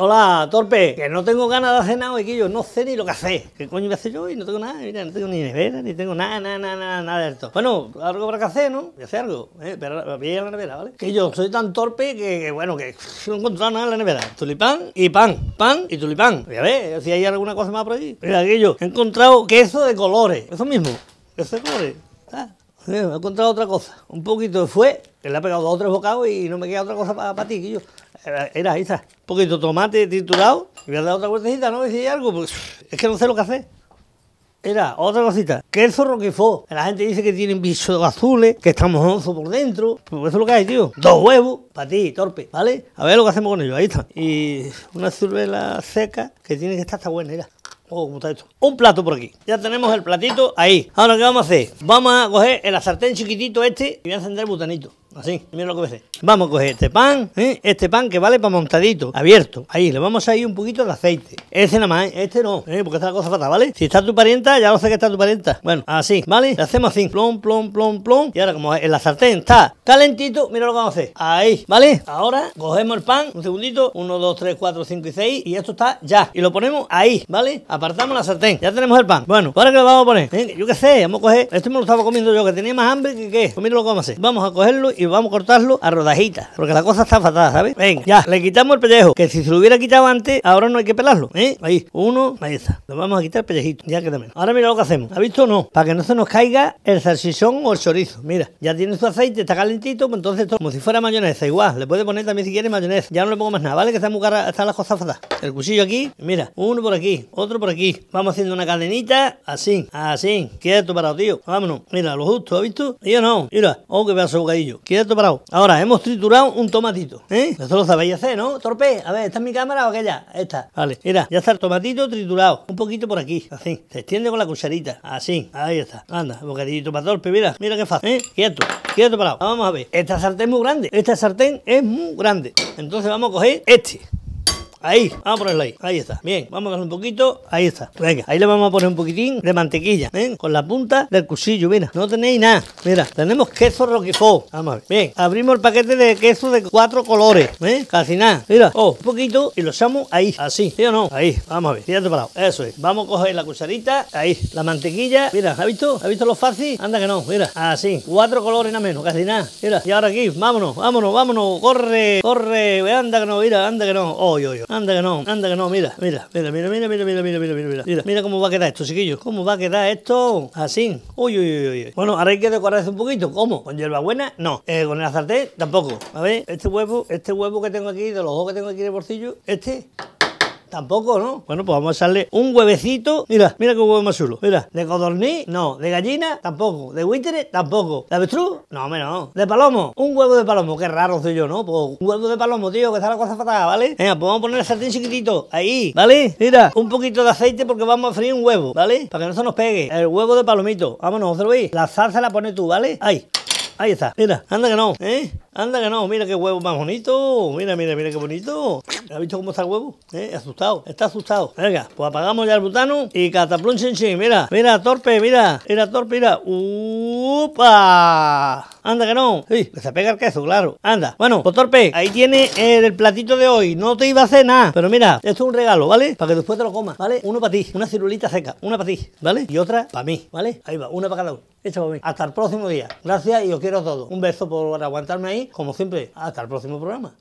Hola, torpe, que no tengo ganas de hacer nada hoy, que yo no sé ni lo que hacer. ¿Qué coño voy a hacer yo hoy? No tengo nada, mira, no tengo ni nevera, ni tengo nada, nada, nada, nada, de esto. Bueno, algo para que hacer, ¿no? Voy a hacer algo, eh, pero voy a ir a la nevera, ¿vale? Que yo soy tan torpe que, bueno, que no he encontrado nada en la nevera. Tulipán y pan, pan y tulipán. Voy a ver si hay alguna cosa más por allí. Mira, que yo he encontrado queso de colores, eso mismo, queso de colores. Ah, he encontrado otra cosa, un poquito de fue, que le ha pegado dos o tres bocados y no me queda otra cosa para ti, que yo era está. Un poquito de tomate triturado. Y voy a dar otra vueltecita, ¿no? Decía algo. Pues, es que no sé lo que hacer. Era otra cosita, queso roquefort. La gente dice que tienen bichos azules, que estamos onzo por dentro. Pues eso es lo que hay, tío. Dos huevos, para ti, torpe, ¿vale? A ver lo que hacemos con ellos, ahí está. Y una ciruela seca que tiene que estar hasta buena, mira. Oh, ¿cómo está esto? Un plato por aquí. Ya tenemos el platito ahí. Ahora, ¿qué vamos a hacer? Vamos a coger el sartén chiquitito este y voy a encender el butanito. Así, mira lo que voy Vamos a coger este pan, este pan que vale para montadito, abierto. Ahí, le vamos a ir un poquito de aceite. Ese nada más, ¿eh? este no, ¿eh? porque esta es la cosa fatal, ¿vale? Si está tu parienta, ya lo sé que está tu parienta. Bueno, así, ¿vale? Le hacemos así, plom, plom, plom, plom. Y ahora, como en la sartén está calentito, mira lo que vamos a hacer. Ahí, ¿vale? Ahora cogemos el pan, un segundito, 1, dos, 3, cuatro, cinco y 6. Y esto está ya. Y lo ponemos ahí, ¿vale? Apartamos la sartén. Ya tenemos el pan. Bueno, ahora qué lo vamos a poner, yo qué sé, vamos a coger. Este me lo estaba comiendo yo, que tenía más hambre que qué. Pues mira lo que vamos a hacer. Vamos a cogerlo y vamos a cortarlo a rodajitas, porque la cosa está fatada, ¿sabes? Venga, ya, le quitamos el pellejo, que si se lo hubiera quitado antes, ahora no hay que pelarlo, ¿eh? Ahí, uno, ahí está. Lo vamos a quitar el pellejito, ya que también. Ahora mira lo que hacemos, ¿ha visto o no? Para que no se nos caiga el salsichón o el chorizo. Mira, ya tiene su aceite, está calentito, pues entonces como si fuera mayonesa, igual. Le puede poner también si quiere mayonesa. Ya no le pongo más nada, ¿vale? Que está muy cara, está la cosa fatal. El cuchillo aquí, mira, uno por aquí, otro por aquí. Vamos haciendo una cadenita, así, así. Quieto para tío. Vámonos. Mira, lo justo, ha visto? Y yo no. Mira, oh, que pedazo de bocadillo. Quieto parado. Ahora, hemos triturado un tomatito, ¿eh? ¿Eh? Eso lo sabéis hacer, ¿no? Torpe, a ver, está es mi cámara o aquella? Esta. Vale, mira, ya está el tomatito triturado. Un poquito por aquí, así. Se extiende con la cucharita, así. Ahí está. Anda, bocadillito para torpe, mira, mira qué fácil, ¿eh? Quieto, quieto parado. Vamos a ver. Esta sartén es muy grande. Esta sartén es muy grande. Entonces vamos a coger este. Ahí, vamos a ponerla ahí. Ahí está. Bien, vamos a darle un poquito. Ahí está. Venga, ahí le vamos a poner un poquitín de mantequilla. ¿Ven? Con la punta del cuchillo. Mira, no tenéis nada. Mira, tenemos queso roquefort. Vamos a ver. Bien, abrimos el paquete de queso de cuatro colores. ¿Ven? Casi nada. Mira, oh, un poquito y lo echamos ahí. Así, ¿sí o no? Ahí, vamos a ver. Fíjate parado. Eso es. Vamos a coger la cucharita. Ahí, la mantequilla. Mira, ¿has visto? ¿Has visto lo fácil? Anda que no. Mira, así. Cuatro colores nada menos, casi nada. Mira, y ahora aquí, vámonos, vámonos, vámonos. Corre, corre. Anda que no, mira, anda que no. Oy, oy, oy anda que no, anda que no, mira, mira, mira, mira, mira, mira, mira, mira, mira, mira, mira, mira cómo va a quedar esto, chiquillos, cómo va a quedar esto, así, uy, uy, uy, Bueno, ahora hay que decorarse un poquito, ¿cómo? ¿Con hierbabuena? No, eh, con el azarte tampoco, a ver, este huevo, este huevo que tengo aquí, de los ojos que tengo aquí de bolsillo, este, Tampoco, ¿no? Bueno, pues vamos a echarle un huevecito. Mira, mira qué huevo más chulo. Mira, de codorní no. De gallina, tampoco. De winter tampoco. ¿De avestruz? No, menos, no. ¿De palomo? Un huevo de palomo. Qué raro soy yo, ¿no? Pues un huevo de palomo, tío, que está la cosa fatal, ¿vale? Venga, pues vamos a poner el sartén chiquitito. Ahí, ¿vale? Mira, un poquito de aceite porque vamos a freír un huevo, ¿vale? Para que no se nos pegue. El huevo de palomito. Vámonos, veis? La salsa la pones tú, ¿vale? Ahí. Ahí está. Mira, anda que no, ¿eh? Anda que no, mira qué huevo más bonito. Mira, mira, mira qué bonito. ¿Has visto cómo está el huevo? ¿Eh? Asustado, está asustado. Venga, pues apagamos ya el butano y cataplón chin Mira, mira, torpe, mira, mira, torpe, mira. ¡Upa! Anda que no. Sí, pues se pega el queso, claro. Anda. Bueno, pues torpe, ahí tiene eh, el platito de hoy. No te iba a hacer nada. Pero mira, esto es un regalo, ¿vale? Para que después te lo comas, ¿vale? Uno para ti, una cirulita seca, una para ti, ¿vale? Y otra para mí, ¿vale? Ahí va, una para cada uno. Hecha para mí. Hasta el próximo día. Gracias y os quiero a todos. Un beso por aguantarme ahí como siempre, hasta el próximo programa.